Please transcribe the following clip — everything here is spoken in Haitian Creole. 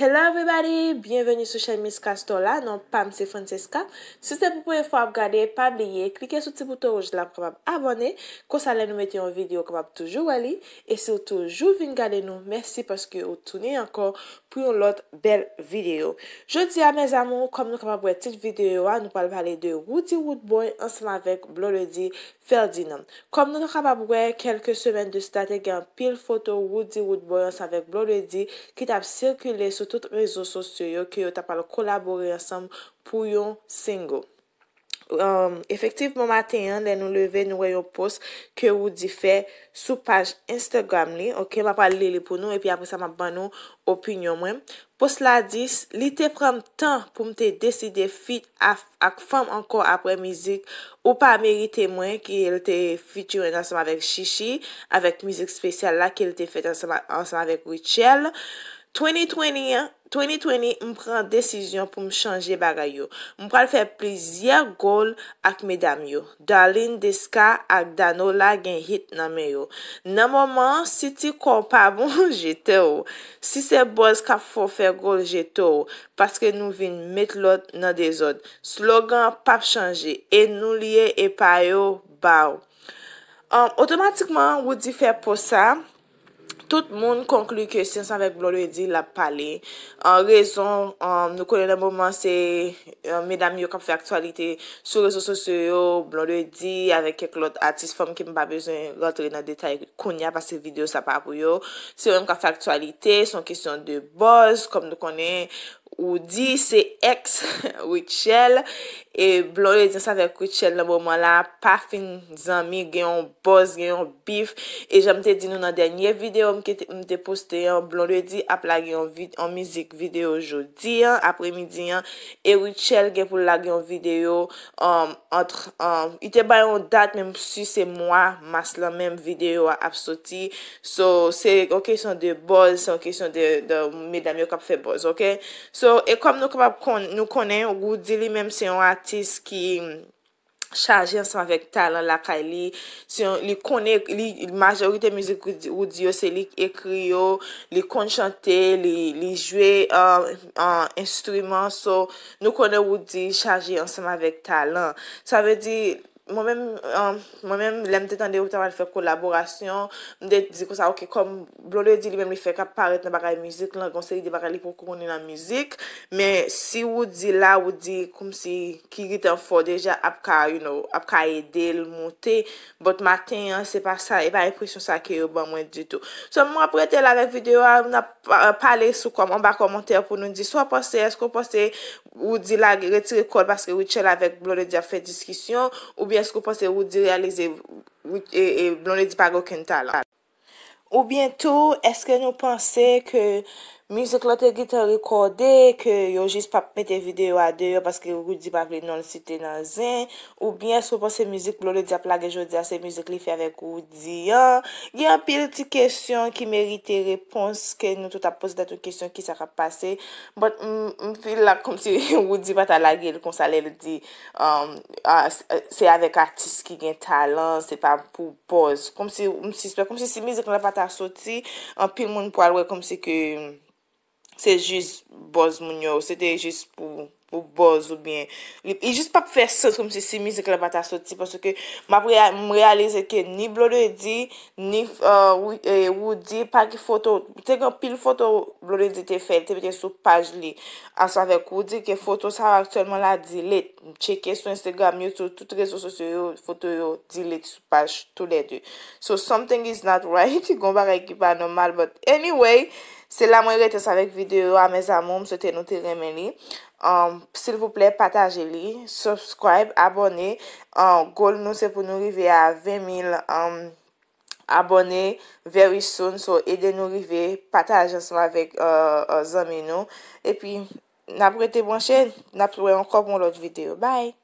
Hello everybody, bienveni sou chen miska ston la, non pam si Francesca Si se pou pou yon fwa ap gade, pa blye, klike sou ti bouton ou j la pou ap abone Kousa le nou meti yon video kapap toujou wali E sou toujou vin gade nou, mersi paske ou touni ankon pou yon lot bel video Je di a mez amou, kom nou kapap wè tit video an, nou pal pale de Woody Woodboy ansan avèk Bloredy Ferdinand Kom nou kapap wè, kelke semen de state gen pil foto Woody Woodboy ansan avèk Bloredy ki tap sirkule sou tout rezo sosyo yo ke yo tapal kolabori ansam pou yon sengou. Um, Efektiv, mou maten yon, le nou leve nou re yon pos ke wou di fe sou paj Instagram li. Ok, mwa pal li li pou nou e pi apre sa mwa ban nou opinyon mwen. Po sladis, li te pram tan pou mte deside fit ak fam anko apre mizik ou pa merite mwen ki el te fiturin ansam avèk Shishi, avèk mizik spesyal la ki el te fet ansam avèk Richelle. 2020, eh? m pran desisyon pou m chanje bagay yo. M pran fe plizye gol ak medam yo. Darlene Descartes ak Danola gen hit nanmen yo. Nanmoman, si ti konpavon, jetè yo. Si se boz kap fo fe gol, jetè yo. Paske nou vin met lot nan dezod. Slogan pap chanje. E nou liye epay yo, bau. Otomatikman, wou di fe pou sa... Tout moun konkluy kesens anvek Blond Lady la pale. An rezon nou konen nan mouman euh, se medam yo kap fe aktualite sou reso sosyo Blond Lady avek ek lot atis fom ki mba bezon lot re nan detay konya pa se video sa pa apuyo. Se yon kap fe aktualite son kesyon de boss kom nou konen ou di se ex witchelle E blon re di sa ve kou chel nan bo man la, pa fin zan mi gen yon boz, gen yon bif. E jan mte di nou nan denye videyo mke mte poste yon, blon re di ap la gen yon mizik videyo jodi, apre midi yon. E wu chel gen pou la gen yon videyo, um, um, yon date menm si se mwa, mas la menm videyo a ap soti. So se ok son de boz, son ok son de medam yo kap fe boz, ok? So e kom nou konen, ou di li menm se yon ati. ki chaje anseman vek talan la ka li. Si yon li kone, li majorite mizik wou diyo, se li ekri yo, li kon chante, li jwe an euh, instrument. So nou kone wou di, chaje anseman vek talan. Sa ve di... mwen men, mwen men, lèm tè tè an de ou tè wè lè fè kolaborasyon, mwen dè di kon sa, ok, kom, blolè di li mèm li fè kap paret nan bagay mizik, lèn gonsè li di bagay li pokouni nan mizik, mè si ou di la, ou di koum si ki gite an fo, deja ap ka, you know, ap ka edè lè moutè, bot matin, se pa sa, e pa reprisyon sa ki yo ban mwen di tout. So, mwen ap rete la vek videyo, mwen ap pale sou kom, an ba komantè pou nou di, so ap poste, esko poste, ou di la, retire kol, baske ou chè la vek eskou pase wou di realize e blon li di pa gwen talan. Ou bientou, eske nou panse ke... Muzik la te gite rekode ke yo jis pa pwete videyo a deyo paske Roudi pa vle non sitenazen ou bien sou pa se muzik blon le di ap lage jodi a se muzik li fe avèk Roudi ya. Yon pil ti kesyon ki merite repons ke nou tout ap pose datou kesyon ki sa ka pase. But m fil la kom si Roudi bat alage l kon sa lè l di um, se avèk artis ki gen talan, se pa pou pose. Kom si si mizik la pata soti, an pil moun pou alwe kom si ke... Se jiz boz moun yo, se de jiz pou... Ou boz ou byen. E jist pa pfe sot kom se si mizik la ba ta sot ti. Paso ke m ap m realize ke ni blode di, ni euh, wi, e, wou di, pa ki foto. Te gen pil foto blode di te fel, te pete sou paj li. Asan vek wou di ke foto sa aktuelman la dilet. Cheke sou Instagram, Youtube, tout reso sosyo yo, foto yo, dilet sou paj, tout le di. So something is not right. Gomba reki pa anormal. But anyway, se la mwen rete sa vek video a meza moum se te note remeni. Um, s'il vous plè, pataje li, subscribe, abone, um, gòl nou se pou nou rive a 20 000 um, abone very soon, so ede nou rive, pataje sou avèk zèmè nou. E pi, na pou rete bon chè, na pou re ankon pou lòt videyo. Bye!